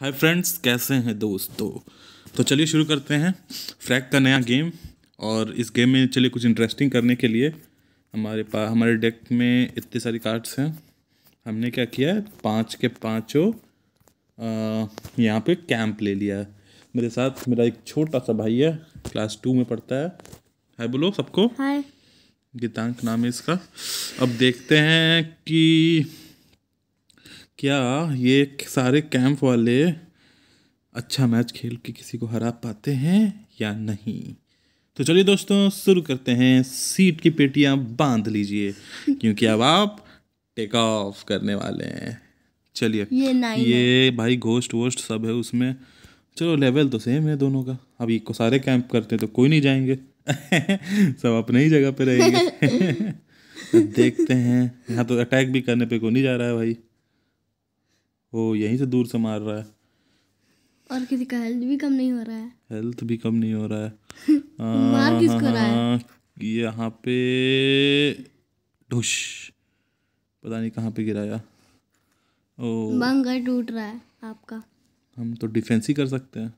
Hi friends कैसे हैं दोस्तों तो चलिए शुरू करते हैं फ्रैक का नया गेम और इस गेम में चलिए कुछ इंटरेस्टिंग करने के लिए हमारे पास हमारे डेक में इतने सारी कार्ड्स हैं हमने क्या किया है पाँच के पाँचों यहाँ पे कैंप ले लिया है मेरे साथ मेरा एक छोटा सा भाई है क्लास टू में पढ़ता है हाय बोलो सबको हाय गीतांक नाम है इसका अब देखते हैं कि क्या ये सारे कैंप वाले अच्छा मैच खेल के किसी को हरा पाते हैं या नहीं तो चलिए दोस्तों शुरू करते हैं सीट की पेटियां बांध लीजिए क्योंकि अब आप टेक ऑफ करने वाले हैं चलिए ये, ये भाई घोस्ट वोस्ट सब है उसमें चलो लेवल तो सेम है दोनों का अब एक को सारे कैंप करते हैं तो कोई नहीं जाएंगे सब अपने ही जगह पे रहेंगे देखते हैं यहाँ तो अटैक भी करने पे को नहीं जा रहा है भाई वो यहीं से दूर से मार रहा है और किसी का हेल्थ भी कम नहीं हो रहा है हेल्थ भी कम नहीं हो रहा है हाँ, हाँ, हाँ, यहाँ पे ढुश पता नहीं कहाँ पे गिराया ओ बंगा टूट रहा है आपका हम तो डिफेंस ही कर सकते हैं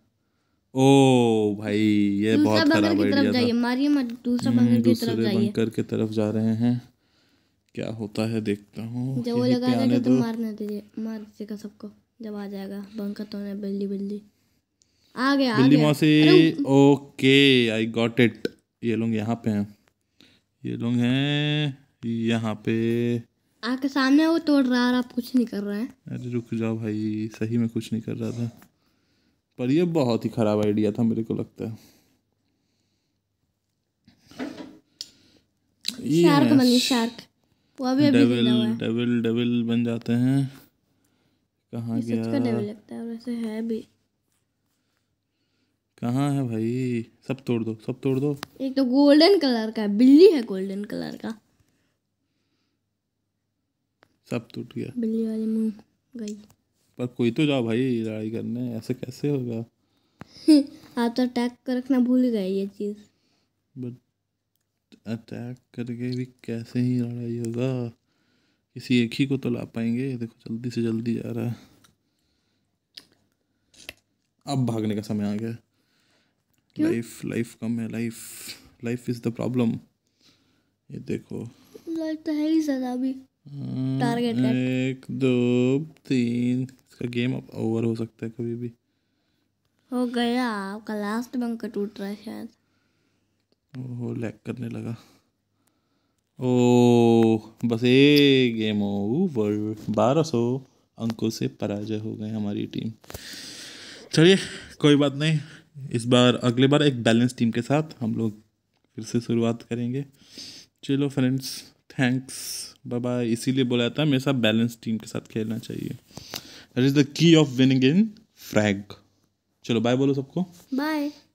ओ भाई ये बहुत खराब आइडिया था हम्म, दूसरे बंकर की तरफ जाइए दूसरे बंकर के तरफ जा रहे हैं क्या होता है देखता हूँ जब वो लगा जाएगा तो मारने दीजिए तो। मार दीजिएगा सबको जब आ जाएगा बंका तो है बिल्ली बिल्ली आ गया बिल्ली मौसी ओके आई गॉट इट ये लोग यहाँ पे हैं ये लोग हैं यहाँ पे आके सामने वो तोड़ रहा है आप कुछ नहीं कर रहे हैं अरे रुक जाओ भाई सही में कुछ नहीं कर रहा था पर ये बहुत ही खराब आइडिया था मेरे को लगता है शार्क बनी शार्क वो अभी अभी डेविल डेविल डेविल बन जाते हैं कहाँ गया सच का डेविल लगता है वैसे है भी कहाँ है भाई सब तोड़ दो सब तोड़ दो एक तो गोल्डन कलर का बिल्ली है गोल्डन कलर का सब टूट गया बिल्ली वाले मुंह गई पर कोई तो जाओ भाई लड़ाई करने ऐसे कैसे होगा आप तो अटैक कर रखना भूल गए ये चीज़ बट अटैक करके भी कैसे ही लड़ाई होगा किसी एक ही को तो ला पाएंगे देखो जल्दी से जल्दी जा रहा है अब भागने का समय आ गया लाइफ लाइफ कम है life life is the problem ये देखो लाइफ तो है ही ज़्यादा अभी टारगेट हाँ, एक दो तीन इसका गेम अब ओवर हो सकता है कभी भी हो गया आपका लास्ट बंक टूट रहा है शायद ओह लैग करने लगा ओ बस एक गेम ओवर बारह सौ अंकों से पराजय हो गए हमारी टीम चलिए कोई बात नहीं इस बार अगले बार एक बैलेंस टीम के साथ हम लोग फिर से शुरुआत करेंगे चलो फ्रेंड्स थैंक्स बाय इसीलिए बोला था मेरे साथ बैलेंस टीम के साथ खेलना चाहिए that is the key of winning in फ्रैग चलो बाय बोलो सबको बाय